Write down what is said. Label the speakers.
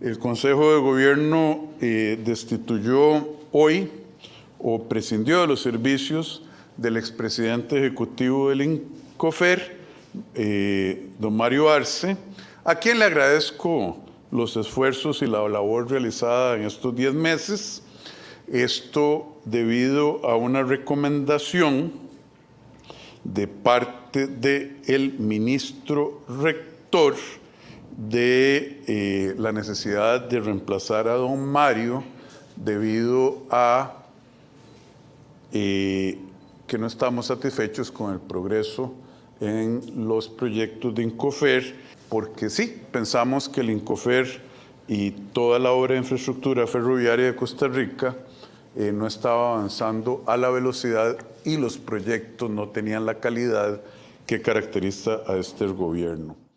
Speaker 1: El Consejo de Gobierno eh, destituyó hoy o prescindió de los servicios del expresidente ejecutivo del INCOFER, eh, don Mario Arce, a quien le agradezco los esfuerzos y la labor realizada en estos 10 meses. Esto debido a una recomendación de parte del ministro rector de eh, la necesidad de reemplazar a don Mario debido a eh, que no estamos satisfechos con el progreso en los proyectos de Incofer, porque sí, pensamos que el Incofer y toda la obra de infraestructura ferroviaria de Costa Rica eh, no estaba avanzando a la velocidad y los proyectos no tenían la calidad que caracteriza a este gobierno.